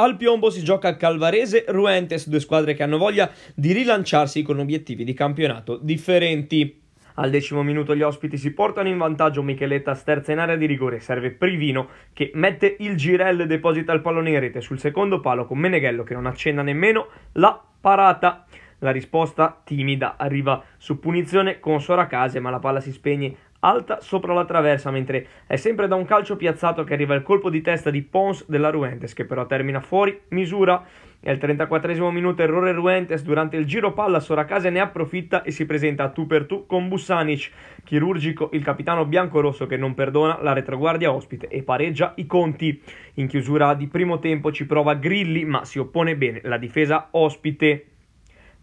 Al piombo si gioca Calvarese, Ruentes, due squadre che hanno voglia di rilanciarsi con obiettivi di campionato differenti. Al decimo minuto gli ospiti si portano in vantaggio, Micheletta sterza in area di rigore, serve Privino che mette il girello e deposita il pallone in rete sul secondo palo con Meneghello che non accenna nemmeno la parata. La risposta timida arriva su punizione con Sora Case ma la palla si spegne alta sopra la traversa, mentre è sempre da un calcio piazzato che arriva il colpo di testa di Pons della Ruentes, che però termina fuori misura. È il 34 minuto errore Ruentes durante il giro palla Soracase ne approfitta e si presenta a tu per tu con Bussanic, chirurgico il capitano biancorosso che non perdona la retroguardia ospite e pareggia i conti. In chiusura di primo tempo ci prova Grilli ma si oppone bene la difesa ospite.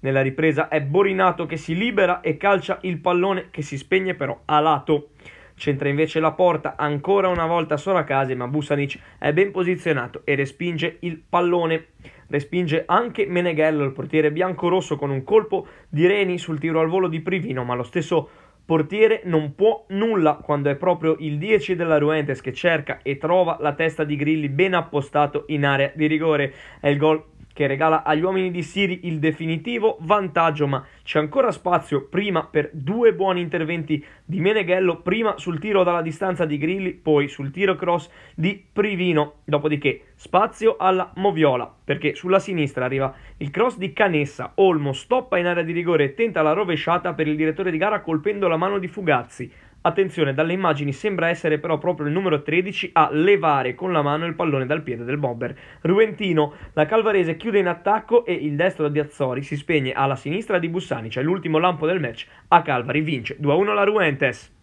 Nella ripresa è Borinato che si libera e calcia il pallone che si spegne però a lato. Centra invece la porta ancora una volta Soracase, ma Busanic è ben posizionato e respinge il pallone. Respinge anche Meneghello, il portiere bianco-rosso, con un colpo di Reni sul tiro al volo di Privino, ma lo stesso portiere non può nulla quando è proprio il 10 della Ruentes che cerca e trova la testa di Grilli ben appostato in area di rigore. È il gol che regala agli uomini di Siri il definitivo vantaggio, ma c'è ancora spazio prima per due buoni interventi di Meneghello, prima sul tiro dalla distanza di Grilli, poi sul tiro cross di Privino, dopodiché spazio alla Moviola, perché sulla sinistra arriva il cross di Canessa, Olmo stoppa in area di rigore e tenta la rovesciata per il direttore di gara colpendo la mano di Fugazzi. Attenzione, dalle immagini sembra essere però proprio il numero 13 a levare con la mano il pallone dal piede del bomber. Ruentino, la Calvarese chiude in attacco e il destro di Azzori si spegne alla sinistra di Bussani, cioè l'ultimo lampo del match. A Calvari vince 2-1 la Ruentes.